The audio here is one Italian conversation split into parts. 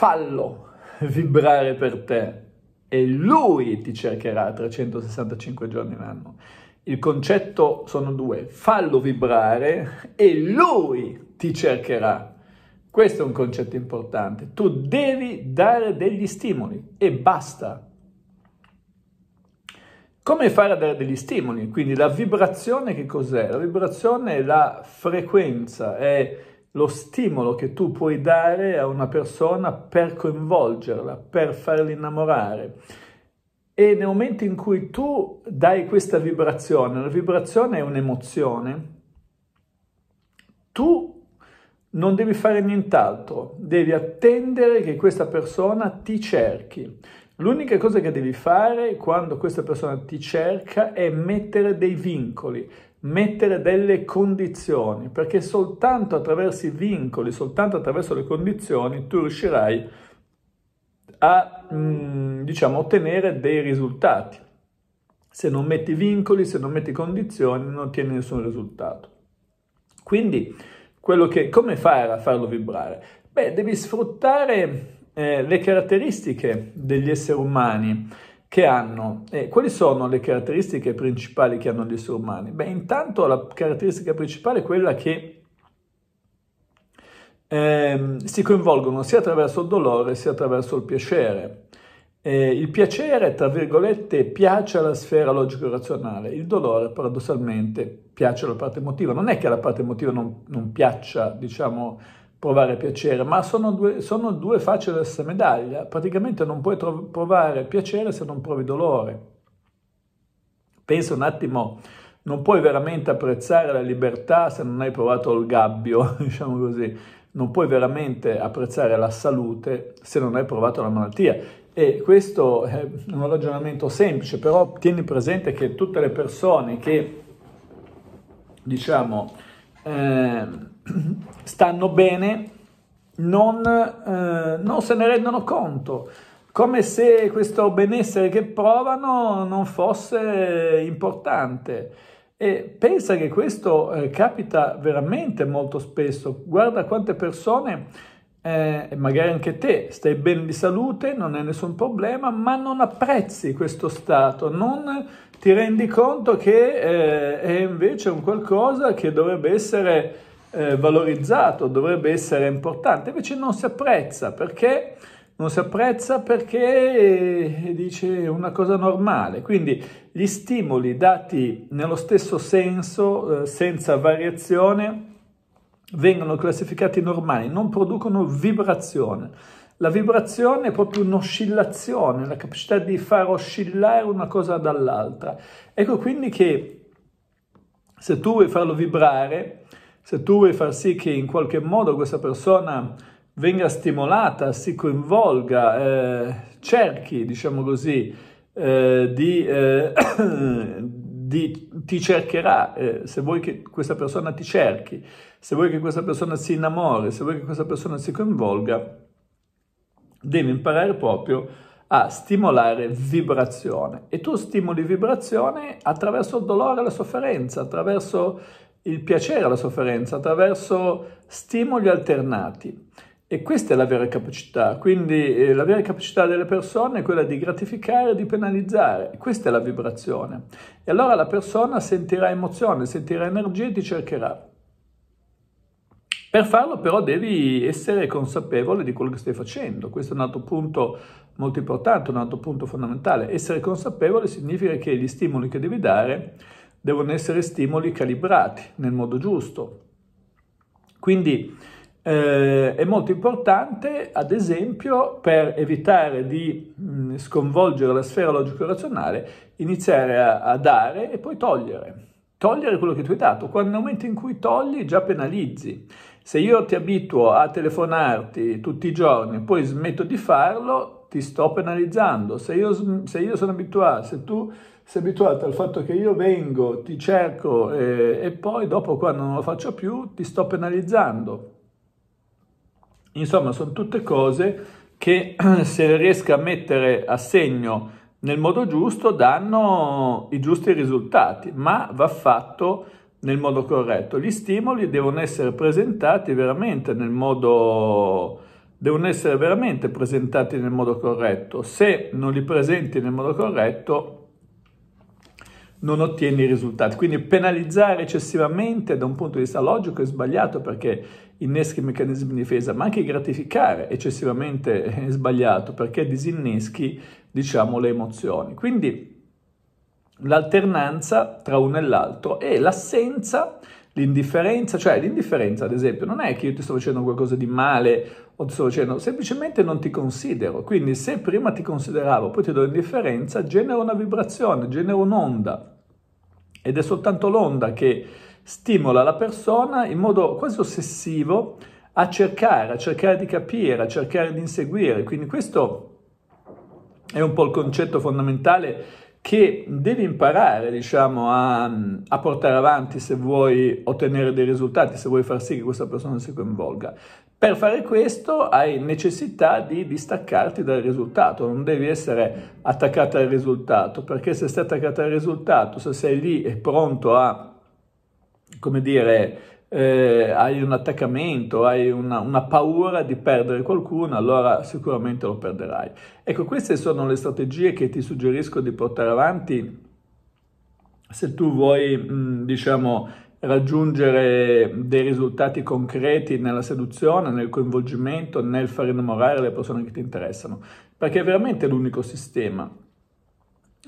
fallo vibrare per te e lui ti cercherà 365 giorni l'anno. Il concetto sono due, fallo vibrare e lui ti cercherà. Questo è un concetto importante. Tu devi dare degli stimoli e basta. Come fare a dare degli stimoli? Quindi la vibrazione che cos'è? La vibrazione è la frequenza, è lo stimolo che tu puoi dare a una persona per coinvolgerla, per farla innamorare. E nel momento in cui tu dai questa vibrazione, la vibrazione è un'emozione, tu non devi fare nient'altro, devi attendere che questa persona ti cerchi. L'unica cosa che devi fare quando questa persona ti cerca è mettere dei vincoli, mettere delle condizioni, perché soltanto attraverso i vincoli, soltanto attraverso le condizioni, tu riuscirai a, mm, diciamo, ottenere dei risultati. Se non metti vincoli, se non metti condizioni, non ottieni nessun risultato. Quindi, che, come fare a farlo vibrare? Beh, devi sfruttare eh, le caratteristiche degli esseri umani, che hanno. E quali sono le caratteristiche principali che hanno gli esseri umani? Beh, intanto la caratteristica principale è quella che eh, si coinvolgono sia attraverso il dolore sia attraverso il piacere. Eh, il piacere, tra virgolette, piace alla sfera logico-razionale, il dolore paradossalmente piace alla parte emotiva. Non è che la parte emotiva non, non piaccia, diciamo, provare piacere, ma sono due, sono due facce della stessa medaglia. Praticamente non puoi provare piacere se non provi dolore. Pensa un attimo, non puoi veramente apprezzare la libertà se non hai provato il gabbio, diciamo così. Non puoi veramente apprezzare la salute se non hai provato la malattia. E questo è un ragionamento semplice, però tieni presente che tutte le persone che, diciamo, eh, stanno bene, non, eh, non se ne rendono conto, come se questo benessere che provano non fosse importante. E pensa che questo eh, capita veramente molto spesso. Guarda quante persone eh, e magari anche te stai bene di salute, non è nessun problema, ma non apprezzi questo stato, non ti rendi conto che eh, è invece un qualcosa che dovrebbe essere eh, valorizzato, dovrebbe essere importante, invece non si apprezza perché non si apprezza perché eh, eh, dice una cosa normale. Quindi gli stimoli dati nello stesso senso, eh, senza variazione, vengono classificati normali, non producono vibrazione. La vibrazione è proprio un'oscillazione, la capacità di far oscillare una cosa dall'altra. Ecco quindi che se tu vuoi farlo vibrare, se tu vuoi far sì che in qualche modo questa persona venga stimolata, si coinvolga, eh, cerchi, diciamo così, eh, di, eh, di, ti cercherà, eh, se vuoi che questa persona ti cerchi, se vuoi che questa persona si innamori, se vuoi che questa persona si coinvolga, devi imparare proprio a stimolare vibrazione e tu stimoli vibrazione attraverso il dolore e la sofferenza, attraverso il piacere alla sofferenza, attraverso stimoli alternati. E questa è la vera capacità, quindi eh, la vera capacità delle persone è quella di gratificare e di penalizzare, questa è la vibrazione. E allora la persona sentirà emozione, sentirà energia e ti cercherà. Per farlo però devi essere consapevole di quello che stai facendo, questo è un altro punto molto importante, un altro punto fondamentale. Essere consapevole significa che gli stimoli che devi dare devono essere stimoli calibrati nel modo giusto. Quindi eh, è molto importante, ad esempio, per evitare di mh, mm, sconvolgere la sfera logico-razionale, iniziare a, a dare e poi togliere. Togliere quello che tu hai dato. Quando nel momento in cui togli, già penalizzi. Se io ti abituo a telefonarti tutti i giorni e poi smetto di farlo, ti sto penalizzando. Se io, se io, sono abituato, se tu sei abituato al fatto che io vengo, ti cerco eh, e poi dopo quando non lo faccio più ti sto penalizzando. Insomma, sono tutte cose che se riesco a mettere a segno nel modo giusto danno i giusti risultati, ma va fatto nel modo corretto. Gli stimoli devono essere presentati veramente nel modo devono essere veramente presentati nel modo corretto. Se non li presenti nel modo corretto non ottieni i risultati. Quindi penalizzare eccessivamente da un punto di vista logico è sbagliato perché inneschi meccanismi di difesa, ma anche gratificare eccessivamente è sbagliato perché disinneschi, diciamo, le emozioni. Quindi l'alternanza tra uno e l'altro è l'assenza L'indifferenza, cioè l'indifferenza ad esempio, non è che io ti sto facendo qualcosa di male o ti sto facendo, semplicemente non ti considero. Quindi se prima ti consideravo, poi ti do l'indifferenza, genera una vibrazione, genera un'onda. Ed è soltanto l'onda che stimola la persona in modo quasi ossessivo a cercare, a cercare di capire, a cercare di inseguire. Quindi questo è un po' il concetto fondamentale che devi imparare diciamo, a, a, portare avanti se vuoi ottenere dei risultati, se vuoi far sì che questa persona si coinvolga. Per fare questo hai necessità di distaccarti dal risultato, non devi essere attaccata al risultato, perché se sei attaccata al risultato, se sei lì e pronto a, come dire, eh, hai un attaccamento, hai una, una, paura di perdere qualcuno, allora sicuramente lo perderai. Ecco, queste sono le strategie che ti suggerisco di portare avanti se tu vuoi, mh, mm, diciamo, raggiungere dei risultati concreti nella seduzione, nel coinvolgimento, nel far innamorare le persone che ti interessano, perché è veramente l'unico sistema.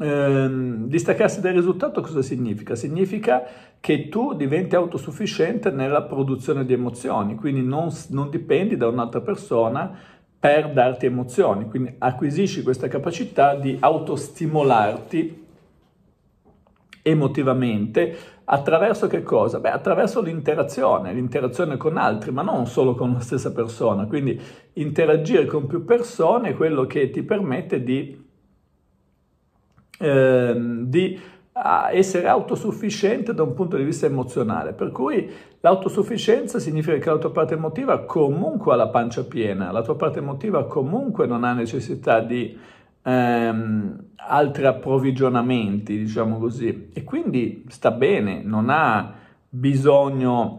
Ehm, distaccarsi dal risultato cosa significa? Significa che tu diventi autosufficiente nella produzione di emozioni, quindi non, non dipendi da un'altra persona per darti emozioni, quindi acquisisci questa capacità di autostimolarti emotivamente attraverso che cosa? Beh, attraverso l'interazione, l'interazione con altri, ma non solo con la stessa persona. Quindi interagire con più persone è quello che ti permette di eh, di essere autosufficiente da un punto di vista emozionale, per cui l'autosufficienza significa che la tua parte emotiva comunque ha la pancia piena, la tua parte emotiva comunque non ha necessità di ehm, altri approvvigionamenti, diciamo così, e quindi sta bene, non ha bisogno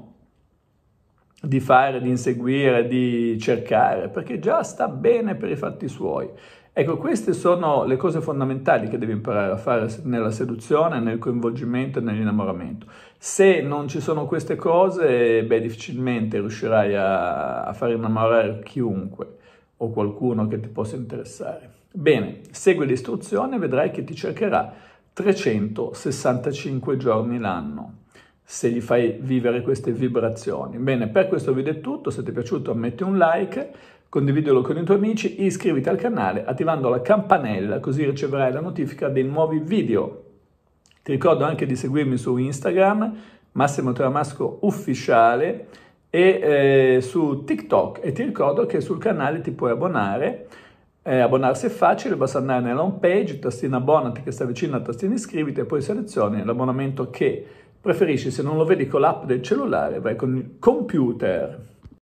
di fare, di inseguire, di cercare, perché già sta bene per i fatti suoi. Ecco, queste sono le cose fondamentali che devi imparare a fare nella seduzione, nel coinvolgimento e nell'innamoramento. Se non ci sono queste cose, beh, difficilmente riuscirai a, a far innamorare chiunque o qualcuno che ti possa interessare. Bene, segui l'istruzione e vedrai che ti cercherà 365 giorni l'anno se gli fai vivere queste vibrazioni. Bene, per questo video è tutto, se ti è piaciuto metti un like, condividilo con i tuoi amici, iscriviti al canale attivando la campanella così riceverai la notifica dei nuovi video. Ti ricordo anche di seguirmi su Instagram, Massimo Tramasco Ufficiale, e eh, su TikTok e ti ricordo che sul canale ti puoi abbonare. Eh, abbonarsi è facile, basta andare nella home page, tastina abbonati che sta vicino al tastino iscriviti e poi selezioni l'abbonamento che preferisci. Se non lo vedi con l'app del cellulare, vai con il computer.